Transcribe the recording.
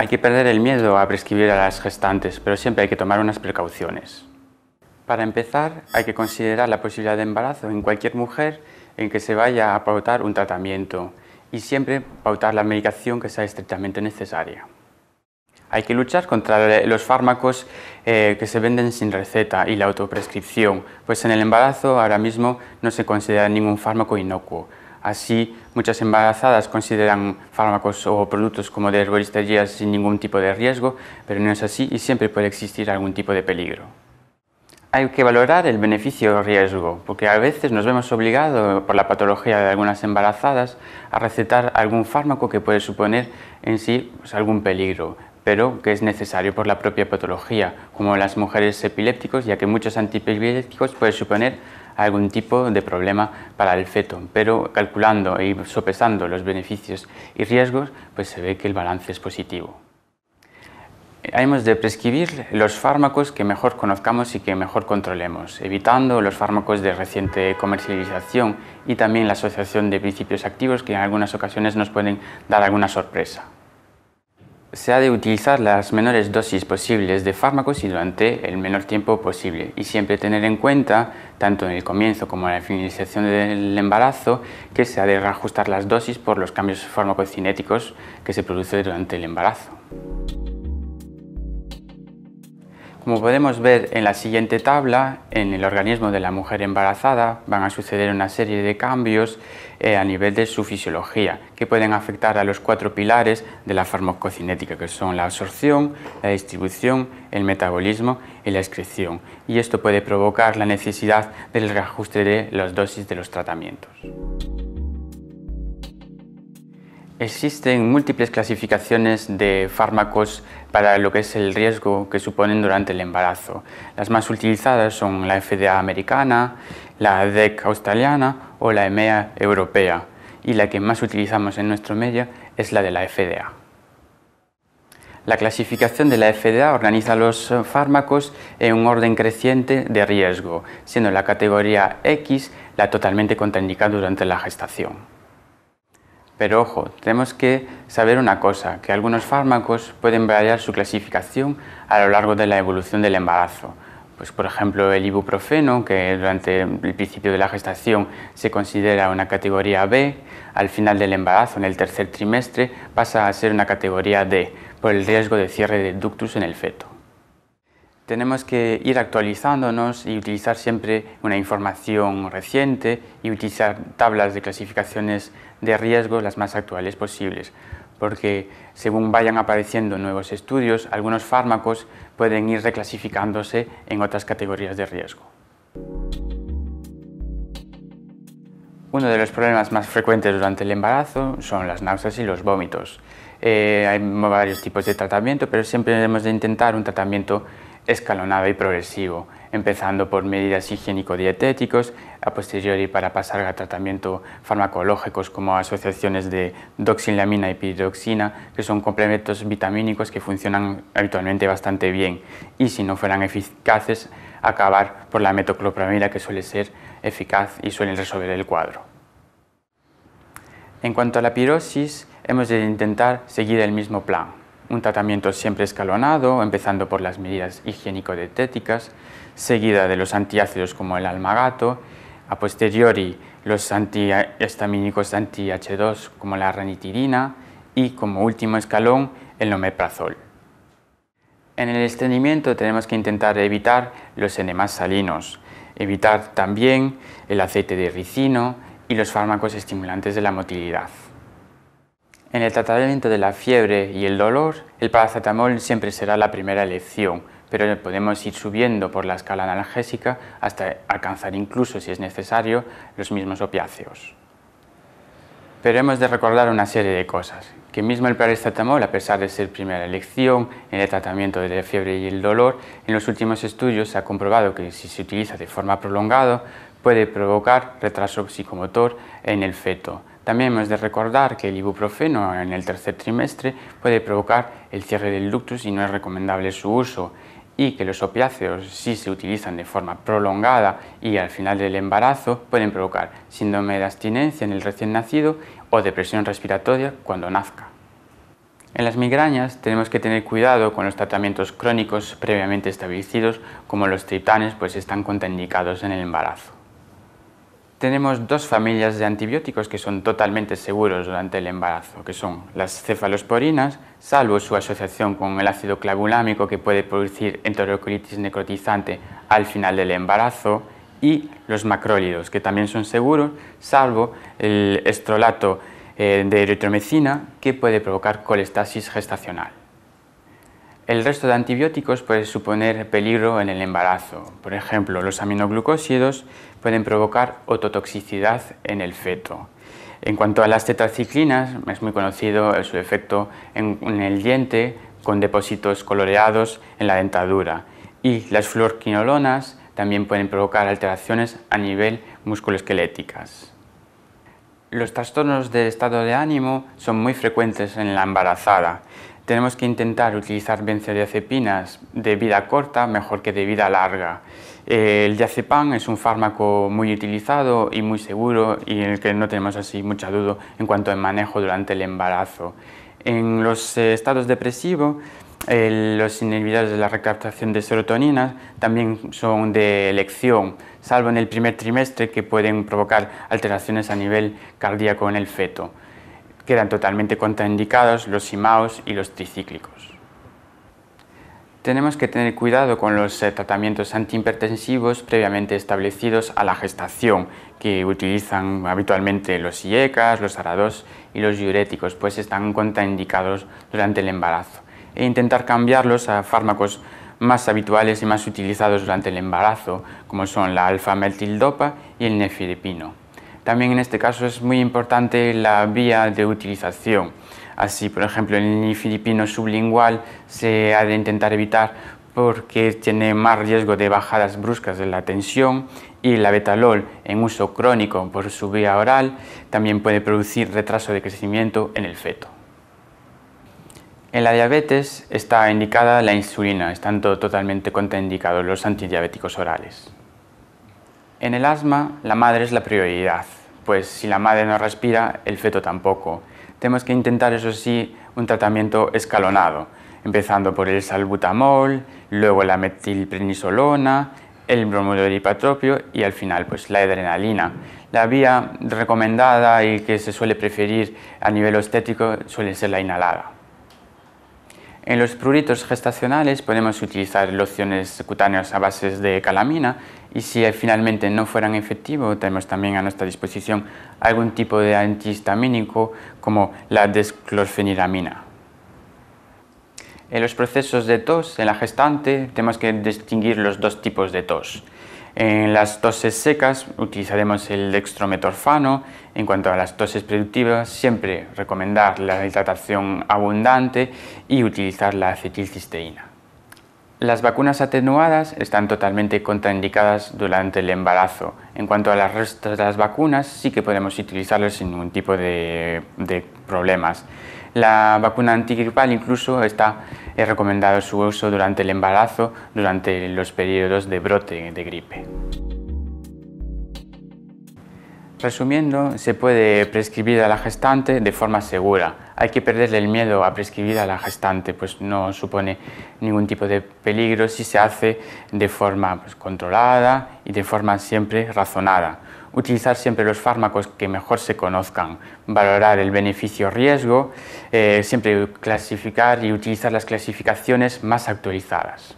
Hay que perder el miedo a prescribir a las gestantes, pero siempre hay que tomar unas precauciones. Para empezar, hay que considerar la posibilidad de embarazo en cualquier mujer en que se vaya a pautar un tratamiento y siempre pautar la medicación que sea estrictamente necesaria. Hay que luchar contra los fármacos eh, que se venden sin receta y la autoprescripción, pues en el embarazo ahora mismo no se considera ningún fármaco inocuo. Así, Muchas embarazadas consideran fármacos o productos como de herboristería sin ningún tipo de riesgo, pero no es así y siempre puede existir algún tipo de peligro. Hay que valorar el beneficio riesgo, porque a veces nos vemos obligados por la patología de algunas embarazadas a recetar algún fármaco que puede suponer en sí pues, algún peligro, pero que es necesario por la propia patología, como las mujeres epilépticos, ya que muchos antipilépticos pueden suponer algún tipo de problema para el feto, pero calculando y sopesando los beneficios y riesgos, pues se ve que el balance es positivo. Eh, hemos de prescribir los fármacos que mejor conozcamos y que mejor controlemos, evitando los fármacos de reciente comercialización y también la asociación de principios activos que en algunas ocasiones nos pueden dar alguna sorpresa se ha de utilizar las menores dosis posibles de fármacos y durante el menor tiempo posible y siempre tener en cuenta, tanto en el comienzo como en la finalización del embarazo, que se ha de reajustar las dosis por los cambios farmacocinéticos que se producen durante el embarazo. Como podemos ver en la siguiente tabla, en el organismo de la mujer embarazada van a suceder una serie de cambios eh, a nivel de su fisiología que pueden afectar a los cuatro pilares de la farmacocinética que son la absorción, la distribución, el metabolismo y la excreción y esto puede provocar la necesidad del reajuste de las dosis de los tratamientos. Existen múltiples clasificaciones de fármacos para lo que es el riesgo que suponen durante el embarazo. Las más utilizadas son la FDA americana, la DEC australiana o la EMEA europea. Y la que más utilizamos en nuestro medio es la de la FDA. La clasificación de la FDA organiza los fármacos en un orden creciente de riesgo, siendo la categoría X la totalmente contraindicada durante la gestación. Pero ojo, tenemos que saber una cosa, que algunos fármacos pueden variar su clasificación a lo largo de la evolución del embarazo. Pues por ejemplo el ibuprofeno, que durante el principio de la gestación se considera una categoría B, al final del embarazo, en el tercer trimestre, pasa a ser una categoría D, por el riesgo de cierre de ductus en el feto tenemos que ir actualizándonos y utilizar siempre una información reciente y utilizar tablas de clasificaciones de riesgo las más actuales posibles, porque según vayan apareciendo nuevos estudios, algunos fármacos pueden ir reclasificándose en otras categorías de riesgo. Uno de los problemas más frecuentes durante el embarazo son las náuseas y los vómitos. Eh, hay varios tipos de tratamiento, pero siempre debemos de intentar un tratamiento escalonado y progresivo, empezando por medidas higiénico-dietéticos, a posteriori para pasar a tratamientos farmacológicos como asociaciones de doxilamina y piridoxina, que son complementos vitamínicos que funcionan habitualmente bastante bien y si no fueran eficaces, acabar por la metoclopramida que suele ser eficaz y suele resolver el cuadro. En cuanto a la pirosis, hemos de intentar seguir el mismo plan, un tratamiento siempre escalonado, empezando por las medidas higiénico-dietéticas, seguida de los antiácidos como el almagato, a posteriori los antihistamínicos anti-H2 como la ranitirina y como último escalón el nomeprazol. En el estreñimiento tenemos que intentar evitar los enemas salinos, evitar también el aceite de ricino y los fármacos estimulantes de la motilidad. En el tratamiento de la fiebre y el dolor, el paracetamol siempre será la primera elección, pero podemos ir subiendo por la escala analgésica hasta alcanzar incluso, si es necesario, los mismos opiáceos. Pero hemos de recordar una serie de cosas, que mismo el paracetamol, a pesar de ser primera elección en el tratamiento de la fiebre y el dolor, en los últimos estudios se ha comprobado que si se utiliza de forma prolongada puede provocar retraso psicomotor en el feto, también hemos de recordar que el ibuprofeno en el tercer trimestre puede provocar el cierre del ductus y no es recomendable su uso y que los opiáceos, si se utilizan de forma prolongada y al final del embarazo, pueden provocar síndrome de abstinencia en el recién nacido o depresión respiratoria cuando nazca. En las migrañas tenemos que tener cuidado con los tratamientos crónicos previamente establecidos, como los triptanes, pues están contraindicados en el embarazo. Tenemos dos familias de antibióticos que son totalmente seguros durante el embarazo, que son las cefalosporinas, salvo su asociación con el ácido clavulámico que puede producir enterocolitis necrotizante al final del embarazo, y los macrólidos, que también son seguros, salvo el estrolato eh, de eritromecina que puede provocar colestasis gestacional. El resto de antibióticos puede suponer peligro en el embarazo. Por ejemplo, los aminoglucósidos pueden provocar ototoxicidad en el feto. En cuanto a las tetraciclinas, es muy conocido su efecto en, el diente con depósitos coloreados en la dentadura. Y las fluorquinolonas también pueden provocar alteraciones a nivel musculoesqueléticas. Los trastornos de estado de ánimo son muy frecuentes en la embarazada. Tenemos que intentar utilizar benzodiazepinas de vida corta mejor que de vida larga. Eh, el diazepam es un fármaco muy utilizado y muy seguro y en el que no tenemos así mucha duda en cuanto al manejo durante el embarazo en los eh, estados depresivos, los inhibidores de la recaptación de serotonina también son de elección, salvo en el primer trimestre que pueden provocar alteraciones a nivel cardíaco en el feto. Quedan totalmente contraindicados los IMAOs y los tricíclicos. Tenemos que tener cuidado con los eh, tratamientos antihipertensivos previamente establecidos a la gestación, que utilizan habitualmente los IECAS, los ARA2 y los diuréticos, pues están contraindicados durante el embarazo. E intentar cambiarlos a fármacos más habituales y más utilizados durante el embarazo, como son la alfa y el nefiripino. También en este caso es muy importante la vía de utilización Así, por ejemplo, el filipino sublingual se ha de intentar evitar porque tiene más riesgo de bajadas bruscas de la tensión y la betalol en uso crónico por su vía oral también puede producir retraso de crecimiento en el feto. En la diabetes está indicada la insulina, estando totalmente contraindicados los antidiabéticos orales. En el asma, la madre es la prioridad, pues si la madre no respira, el feto tampoco tenemos que intentar, eso sí, un tratamiento escalonado, empezando por el salbutamol, luego la metilprenisolona, el bromuro y al final pues la adrenalina. La vía recomendada y que se suele preferir a nivel estético suele ser la inhalada. En los pruritos gestacionales podemos utilizar lociones cutáneas a base de calamina y si eh, finalmente no fueran efectivos, tenemos también a nuestra disposición algún tipo de antihistamínico como la desclorfeniramina. En los procesos de tos en la gestante tenemos que distinguir los dos tipos de tos. En las toses secas utilizaremos el dextrometorfano. En cuanto a las toses productivas, siempre recomendar la hidratación abundante y utilizar la acetilcisteína. Las vacunas atenuadas están totalmente contraindicadas durante el embarazo. En cuanto a las restas de las vacunas, sí que podemos utilizarlas sin ningún tipo de, problemas. La vacuna antigripal incluso está es recomendado su uso durante el embarazo, durante los periodos de brote de gripe. Resumiendo, se puede prescribir a la gestante de forma segura. Hay que perderle el miedo a prescribir a la gestante, pues no supone ningún tipo de peligro si se hace de forma pues, controlada y de forma siempre razonada. Utilizar siempre los fármacos que mejor se conozcan, valorar el beneficio-riesgo, eh, siempre clasificar y utilizar las clasificaciones más actualizadas.